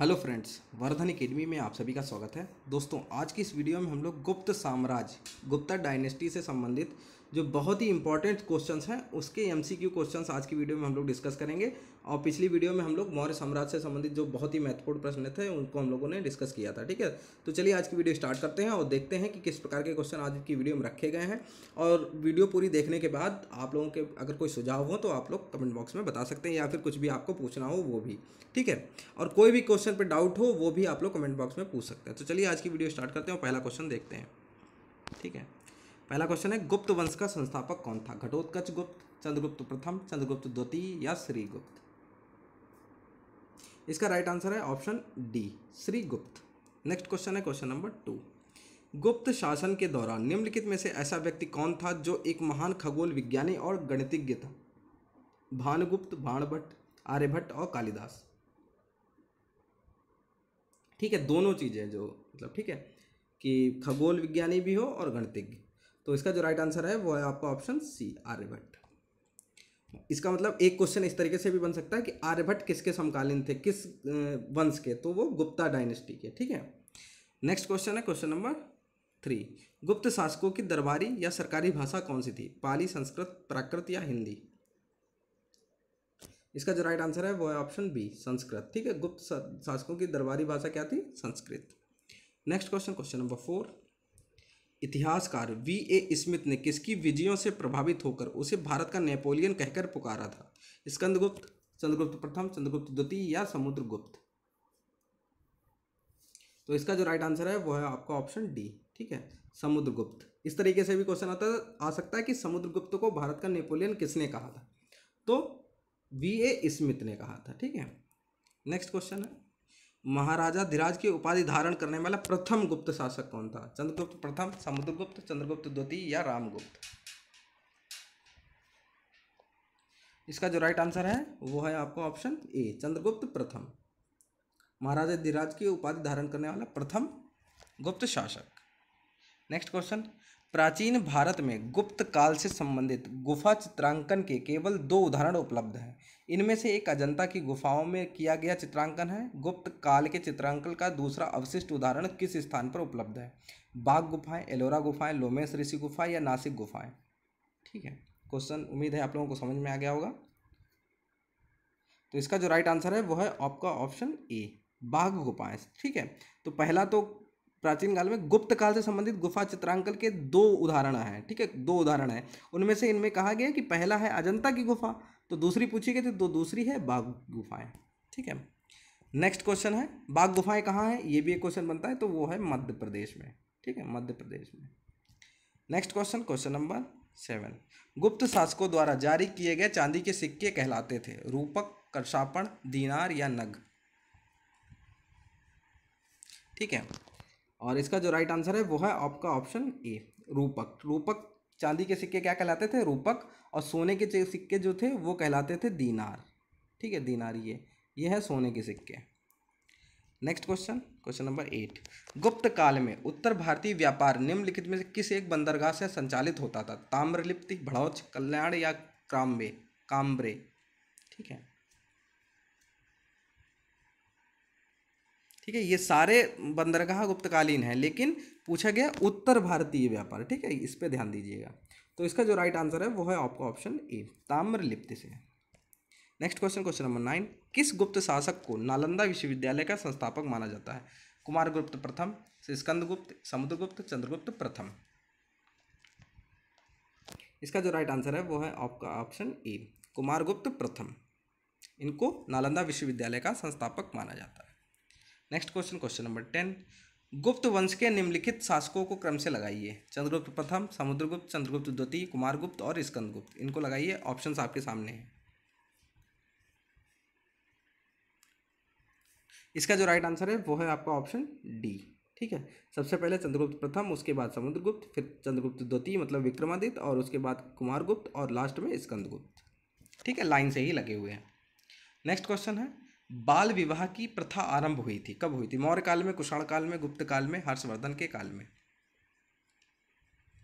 hello friends Vardhan academy में आप सभी का स्वागत है दोस्तों आज की इस वीडियो में हम लोग गुप्त साम्राज्य गुप्ता डायनेस्टी से संबंधित जो बहुत ही इंपॉर्टेंट क्वेश्चंस हैं उसके एमसीक्यू क्वेश्चंस आज की वीडियो में हम लोग डिस्कस करेंगे और पिछली वीडियो में हम लोग मौर्य साम्राज्य से संबंधित जो बहुत ही महत्वपूर्ण प्रश्न थे उनको हम लोगों ने डिस्कस किया था ठीक है तो चलिए आज की वीडियो स्टार्ट करते हैं और देखते हैं कि किस प्रकार के क्वेश्चन आज की वीडियो में रखे गए हैं और वीडियो पूरी देखने के बाद आप लोगों के अगर कोई सुझाव हो तो आप लोग कमेंट बॉक्स में बता सकते हैं या फिर कुछ भी आपको पूछना हो वो भी ठीक है और कोई भी क्वेश्चन पर डाउट हो वो भी आप लोग कमेंट बॉक्स में पूछ सकते हैं तो चलिए आज की वीडियो स्टार्ट करते हैं और पहला क्वेश्चन देखते हैं ठीक है पहला क्वेश्चन है गुप्त वंश का संस्थापक कौन था घटोत्कच गुप्त चंद्रगुप्त प्रथम चंद्रगुप्त द्वितीय या श्रीगुप्त इसका राइट आंसर है option D Srigupta next question है क्वेश्चन नंबर टू गुप्त शासन के दौरान निम्नलिखित में से ऐसा व्यक्ति कौन था जो एक महान खगोल विज्ञानी और गणितज्ञ था भानुगुप्त भाणभट्ट आर्यभट्ट और कालिदास ठीक है दोनों चीज़ें जो मतलब ठीक है कि खगोल विज्ञानी भी हो और गणितज्ञ तो इसका जो राइट आंसर है वो है आपका ऑप्शन सी आर्यभट्ट इसका मतलब एक क्वेश्चन इस तरीके से भी बन सकता है कि आर्यभट्ट किसके समकालीन थे किस वंश के तो वो गुप्ता डायनेस्टी के ठीक है नेक्स्ट क्वेश्चन है क्वेश्चन नंबर थ्री गुप्त शासकों की दरबारी या सरकारी भाषा कौन सी थी पाली संस्कृत प्राकृत या हिंदी इसका जो राइट आंसर है वो है ऑप्शन बी संस्कृत ठीक है गुप्त शासकों की दरबारी भाषा क्या थी Sanskrit next question question number four इतिहासकार वी ए स्मिथ ने किसकी विजयों से प्रभावित होकर उसे भारत का नेपोलियन कहकर पुकारा था स्कंदगुप्त चंद्रगुप्त प्रथम चंद्रगुप्त द्वितीय या समुद्रगुप्त तो इसका जो राइट आंसर है वो है आपका ऑप्शन डी ठीक है समुद्रगुप्त इस तरीके से भी क्वेश्चन आता आ सकता है कि समुद्रगुप्त को भारत का नेपोलियन किसने कहा था तो वी ए स्मिथ ने कहा था ठीक है नेक्स्ट क्वेश्चन है महाराजा धीराज की उपाधि धारण करने वाला प्रथम गुप्त शासक कौन था चंद्रगुप्त प्रथम समुद्रगुप्त चंद्रगुप्त द्वितीय या रामगुप्त इसका जो राइट आंसर है वो है आपको ऑप्शन ए चंद्रगुप्त प्रथम महाराजा धीराज की उपाधि धारण करने वाला प्रथम गुप्त शासक नेक्स्ट क्वेश्चन प्राचीन भारत में गुप्त काल से संबंधित गुफा चित्रांकन के केवल दो उदाहरण उपलब्ध हैं इनमें से एक अजंता की गुफाओं में किया गया चित्रांकन है गुप्त काल के चित्रांकन का दूसरा अवशिष्ट उदाहरण किस स्थान पर उपलब्ध है बाघ गुफाएं एलोरा गुफाएं लोमेश ऋषि गुफाएं या नासिक गुफाएं ठीक है क्वेश्चन उम्मीद है आप लोगों को समझ में आ गया होगा तो इसका जो राइट आंसर है वो है आपका ऑप्शन ए बाघ गुफाएं ठीक है तो पहला तो प्राचीन काल में गुप्त काल से संबंधित गुफा चित्रांकन के दो उदाहरण हैं ठीक है दो उदाहरण हैं उनमें से इनमें कहा गया कि पहला है अजंता की गुफा तो दूसरी पूछी गई थी तो दूसरी है बाघ गुफाएं ठीक है नेक्स्ट क्वेश्चन है बाघ गुफाएं कहाँ हैं ये भी एक क्वेश्चन बनता है तो वो है मध्य प्रदेश में ठीक है मध्य प्रदेश में next question question number seven Gupta शासकों द्वारा जारी किए गए चांदी के सिक्के कहलाते थे रूपक कर्षापण दीनार या नग ठीक है और इसका जो राइट आंसर है वो है आपका ऑप्शन ए रूपक रूपक चांदी के सिक्के क्या कहलाते थे रूपक और सोने के सिक्के जो थे वो कहलाते थे दीनार ठीक है दीनार ये ये है सोने के सिक्के next question question number eight Gupta काल में उत्तर भारतीय व्यापार निम्नलिखित में से किस एक बंदरगाह से संचालित होता था ताम्रलिप्ति भड़ौच कल्याण या क्राम्बे काम्बरे ठीक है ठीक है ये सारे बंदरगाह गुप्तकालीन हैं लेकिन पूछा गया उत्तर भारतीय व्यापार ठीक है इस पर ध्यान दीजिएगा तो इसका जो राइट आंसर है वो है आपका ऑप्शन ए ताम्रलिप्ति से next question question number nine किस गुप्त शासक को नालंदा विश्वविद्यालय का संस्थापक माना जाता है कुमारगुप्त प्रथम स्कंदगुप्त समुद्रगुप्त चंद्रगुप्त प्रथम इसका जो राइट आंसर है वो है आपका ऑप्शन ए कुमारगुप्त प्रथम इनको नालंदा विश्वविद्यालय का संस्थापक माना जाता है next question question number ten Gupta वंश के निम्नलिखित शासकों को क्रम से लगाइए चंद्रगुप्त प्रथम समुद्रगुप्त चंद्रगुप्त द्वितीय कुमारगुप्त और स्कंदगुप्त इनको लगाइए ऑप्शन आपके सामने हैं इसका जो राइट आंसर है वो है आपका ऑप्शन डी ठीक है सबसे पहले चंद्रगुप्त प्रथम उसके बाद समुद्रगुप्त फिर चंद्रगुप्त द्वितीय मतलब विक्रमादित्य और उसके बाद कुमारगुप्त और लास्ट में स्कंदगुप्त ठीक है लाइन से ही लगे हुए हैं नेक्स्ट क्वेश्चन है बाल विवाह की प्रथा आरंभ हुई थी कब हुई थी मौर्य काल में कुषाण काल में गुप्त काल में हर्षवर्धन के काल में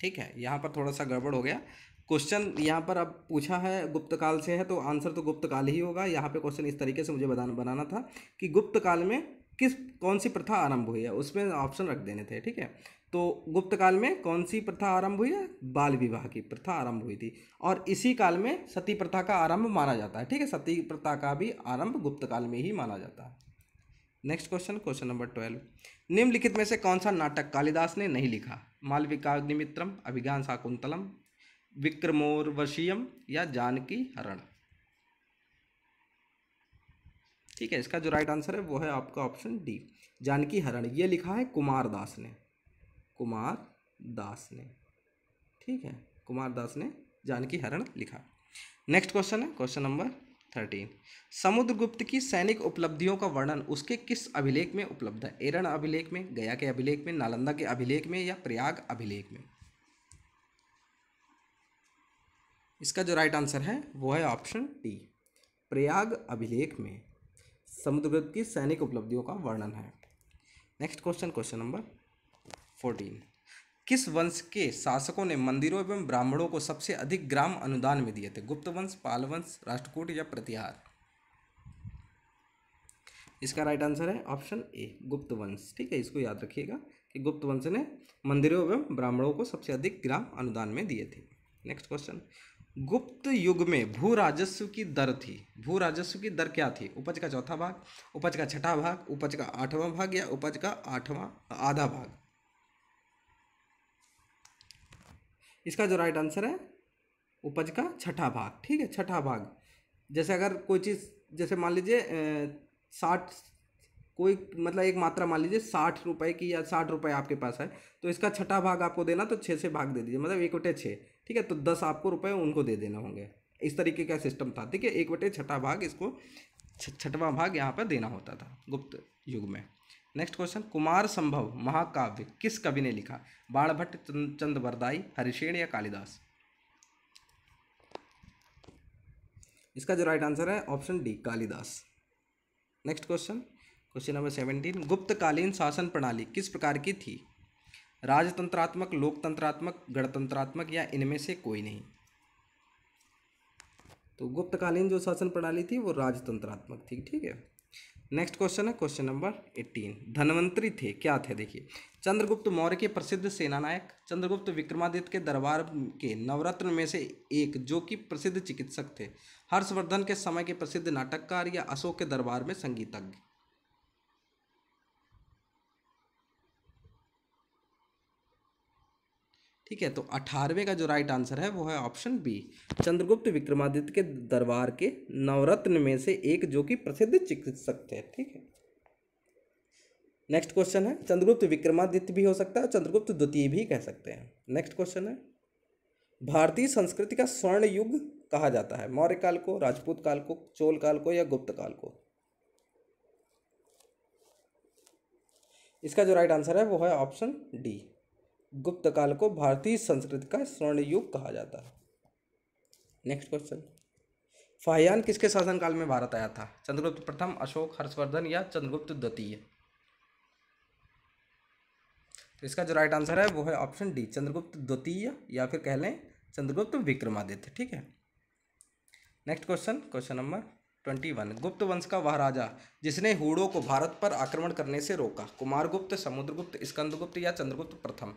ठीक है यहाँ पर थोड़ा सा गड़बड़ हो गया क्वेश्चन यहाँ पर अब पूछा है गुप्त काल से है तो आंसर तो गुप्त काल ही होगा यहाँ पे क्वेश्चन इस तरीके से मुझे बताना बनाना था कि गुप्त काल में किस कौन सी प्रथा आरंभ हुई है उसमें ऑप्शन रख देने थे ठीक है तो गुप्त काल में कौन सी प्रथा आरंभ हुई है बाल विवाह की प्रथा आरंभ हुई थी और इसी काल में सती प्रथा का आरंभ माना जाता है ठीक है सती प्रथा का भी आरंभ गुप्त काल में ही माना जाता है next question question number twelve निम्नलिखित में से कौन सा नाटक कालिदास ने नहीं लिखा मालविकाग्निमित्रम अभिज्ञान शाकुंतलम विक्रमोर्वशीयम या जानकी हरण ठीक है इसका जो राइट आंसर है वो है आपका ऑप्शन डी जानकी हरण ये लिखा है कुमार दास ने कुमार दास ने ठीक है कुमार दास ने जानकी हरण लिखा नेक्स्ट क्वेश्चन है क्वेश्चन नंबर थर्टीन समुद्रगुप्त की सैनिक उपलब्धियों का वर्णन उसके किस अभिलेख में उपलब्ध है एरण अभिलेख में गया के अभिलेख में नालंदा के अभिलेख में या प्रयाग अभिलेख में इसका जो राइट आंसर है वो है ऑप्शन डी प्रयाग अभिलेख में समुद्रगुप्त की सैनिक उपलब्धियों का वर्णन है next question question number fourteen किस वंश के शासकों ने मंदिरों एवं ब्राह्मणों को सबसे अधिक ग्राम अनुदान में दिए थे गुप्त वंश पालवंश राष्ट्रकूट या प्रतिहार इसका राइट आंसर है ऑप्शन ए गुप्त वंश ठीक है इसको याद रखिएगा कि गुप्त वंश ने मंदिरों एवं ब्राह्मणों को सबसे अधिक ग्राम अनुदान में दिए थे नेक्स्ट क्वेश्चन गुप्त युग में भू राजस्व की दर थी भू राजस्व की दर क्या थी उपज का चौथा भाग उपज का छठा भाग उपज का आठवां भाग या उपज का आठवां आधा भाग इसका जो राइट आंसर है उपज का छठा भाग ठीक है छठा भाग जैसे अगर कोई चीज़ जैसे मान लीजिए साठ कोई मतलब एक मात्रा मान लीजिए साठ रुपए की या साठ रुपए आपके पास है तो इसका छठा भाग आपको देना तो छः से भाग दे दीजिए मतलब एक बटे छः ठीक है तो दस आपको रुपए उनको दे देना होंगे इस तरीके का सिस्टम था ठीक है एक बटे छठा भाग इसको छठवा भाग यहाँ पर देना होता था गुप्त युग में नेक्स्ट क्वेश्चन कुमार संभव महाकाव्य किस कवि ने लिखा बाणभट्ट चंद वरदाई हरिशेण या कालिदास इसका जो राइट आंसर है option D Kalidasa next question question number seventeen गुप्तकालीन शासन प्रणाली किस प्रकार की थी राजतंत्रात्मक लोकतंत्रात्मक गणतंत्रात्मक या इनमें से कोई नहीं तो गुप्तकालीन जो शासन प्रणाली थी वो राजतंत्रात्मक थी ठीक है नेक्स्ट क्वेश्चन है क्वेश्चन नंबर एट्टीन धनवंतरी थे क्या थे देखिए चंद्रगुप्त मौर्य के प्रसिद्ध सेनानायक चंद्रगुप्त विक्रमादित्य के दरबार के नवरत्न में से एक जो कि प्रसिद्ध चिकित्सक थे हर्षवर्धन के समय के प्रसिद्ध नाटककार या अशोक के दरबार में संगीतज्ञ ठीक है तो अठारहवें का जो राइट आंसर है वो है ऑप्शन बी चंद्रगुप्त विक्रमादित्य के दरबार के नवरत्न में से एक जो कि प्रसिद्ध चिकित्सक थे ठीक है नेक्स्ट क्वेश्चन है चंद्रगुप्त विक्रमादित्य भी हो सकता है चंद्रगुप्त द्वितीय भी कह सकते हैं नेक्स्ट क्वेश्चन है भारतीय संस्कृति का स्वर्ण युग कहा जाता है मौर्य काल को राजपूत काल को चोल काल को या गुप्त काल को इसका जो राइट आंसर है वो है ऑप्शन डी गुप्त काल को भारतीय संस्कृति का स्वर्ण युग कहा जाता है नेक्स्ट क्वेश्चन फाहयान किसके शासनकाल में भारत आया था चंद्रगुप्त प्रथम अशोक हर्षवर्धन या चंद्रगुप्त द्वितीय तो इसका जो राइट आंसर है वो है ऑप्शन डी चंद्रगुप्त द्वितीय या फिर कह लें चंद्रगुप्त विक्रमादित्य ठीक है next question question number twenty one Gupta वंश का वह राजा जिसने हुड़ों को भारत पर आक्रमण करने से रोका कुमारगुप्त समुद्रगुप्त स्कंदगुप्त या चंद्रगुप्त प्रथम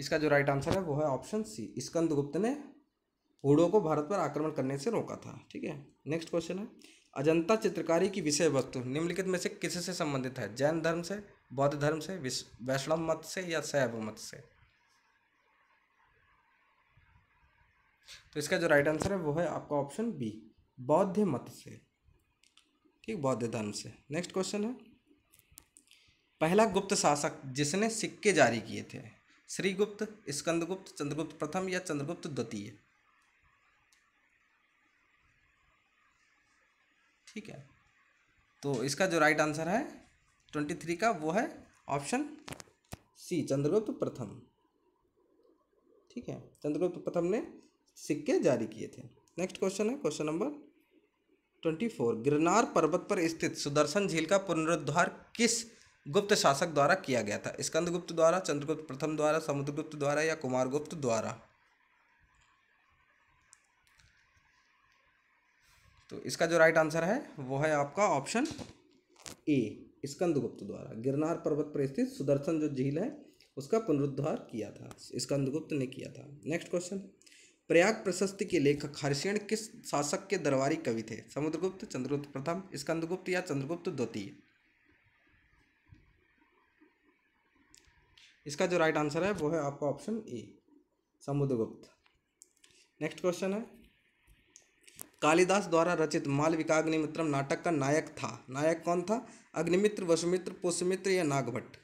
इसका जो राइट आंसर है वो है ऑप्शन सी स्कंदगुप्त ने हुडो को भारत पर आक्रमण करने से रोका था ठीक है नेक्स्ट क्वेश्चन है अजंता चित्रकारी की विषय वस्तु निम्नलिखित में से किस से संबंधित है जैन धर्म से बौद्ध धर्म से वैष्णव मत से या शैव मत से तो इसका जो राइट आंसर है वो है आपका ऑप्शन बी बौद्ध मत से ठीक बौद्ध धर्म से नेक्स्ट क्वेश्चन है पहला गुप्त शासक जिसने सिक्के जारी किए थे श्रीगुप्त स्कंदगुप्त चंद्रगुप्त प्रथम या चंद्रगुप्त द्वितीय ठीक है तो इसका जो राइट आंसर है ट्वेंटी थ्री का वो है ऑप्शन सी चंद्रगुप्त प्रथम ठीक है चंद्रगुप्त प्रथम ने सिक्के जारी किए थे नेक्स्ट क्वेश्चन है question number twenty four Girnar पर्वत पर स्थित सुदर्शन झील का पुनरुद्धार किस गुप्त शासक द्वारा किया गया था स्कंदगुप्त द्वारा चंद्रगुप्त प्रथम द्वारा समुद्रगुप्त द्वारा या कुमारगुप्त द्वारा तो इसका जो राइट आंसर है वो है आपका ऑप्शन ए स्कंदगुप्त द्वारा गिरनार पर्वत पर स्थित सुदर्शन जो झील है उसका पुनरुद्धार किया था स्कंदगुप्त ने किया था नेक्स्ट क्वेश्चन प्रयाग प्रशस्ति के लेखक हर्षिण किस शासक के दरबारी कवि थे समुद्रगुप्त चंद्रगुप्त प्रथम स्कंदगुप्त या चंद्रगुप्त द्वितीय इसका जो राइट आंसर है वो है आपका option A Samudragupta next question है कालिदास द्वारा रचित मालविका अग्निमित्रम नाटक का नायक था नायक कौन था अग्निमित्र वसुमित्र पुष्यमित्र या नागभट्ट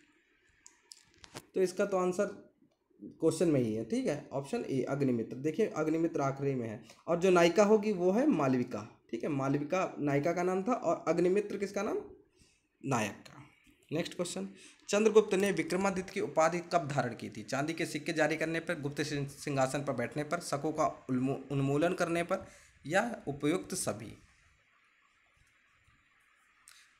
तो इसका तो आंसर क्वेश्चन में ही है ठीक है ऑप्शन ए अग्निमित्र देखिए अग्निमित्र आखिरी में है और जो नायिका होगी वो है मालविका ठीक है मालविका नायिका का नाम था और अग्निमित्र किसका नाम नायक का नेक्स्ट क्वेश्चन चंद्रगुप्त ने विक्रमादित्य की उपाधि कब धारण की थी चांदी के सिक्के जारी करने पर गुप्त सिंहासन पर बैठने पर शकों का उन्मूलन करने पर या उपयुक्त सभी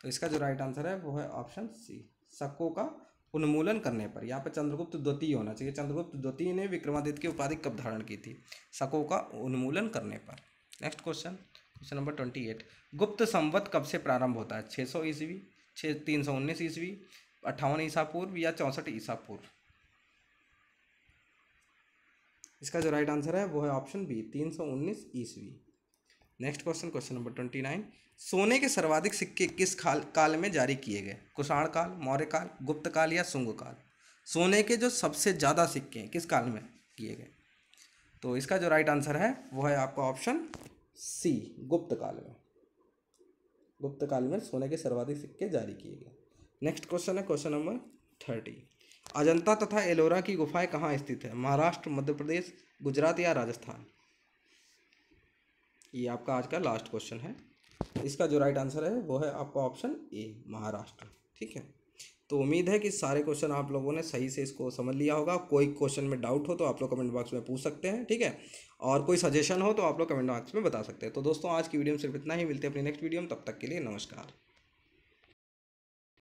तो इसका जो राइट आंसर है वो है ऑप्शन सी शकों का उन्मूलन करने पर यहाँ पर चंद्रगुप्त द्वितीय होना चाहिए चंद्रगुप्त द्वितीय ने विक्रमादित्य की उपाधि कब धारण की थी शकों का उन्मूलन करने पर next question question number twenty eight Gupta संवत कब से प्रारंभ होता है छः सौ ईस्वी छः तीन सौ उन्नीस ईस्वी अट्ठावन ईसा पूर्व या चौंसठ ईसा पूर्व इसका जो राइट आंसर है वो है ऑप्शन बी तीन सौ उन्नीस ईस्वी next question question number twenty nine सोने के सर्वाधिक सिक्के किस काल काल में जारी किए गए कुषाण काल मौर्य काल गुप्त काल या सुंग काल सोने के जो सबसे ज़्यादा सिक्के हैं किस काल में किए गए तो इसका जो राइट आंसर है वो है आपका ऑप्शन सी गुप्त काल में गुप्त काल में सोने के सर्वाधिक सिक्के जारी किए गए नेक्स्ट क्वेश्चन है क्वेश्चन नंबर थर्टी अजंता तथा एलोरा की गुफाएं कहाँ स्थित है महाराष्ट्र मध्य प्रदेश गुजरात या राजस्थान ये आपका आज का लास्ट क्वेश्चन है इसका जो राइट आंसर है वो है आपका ऑप्शन ए महाराष्ट्र ठीक है तो उम्मीद है कि सारे क्वेश्चन आप लोगों ने सही से इसको समझ लिया होगा कोई क्वेश्चन में डाउट हो तो आप लोग कमेंट बॉक्स में पूछ सकते हैं ठीक है और कोई सजेशन हो तो आप लोग कमेंट बॉक्स में बता सकते हैं तो दोस्तों आज की वीडियो में सिर्फ इतना ही मिलते हैं अपनी नेक्स्ट वीडियो में तब तक के लिए नमस्कार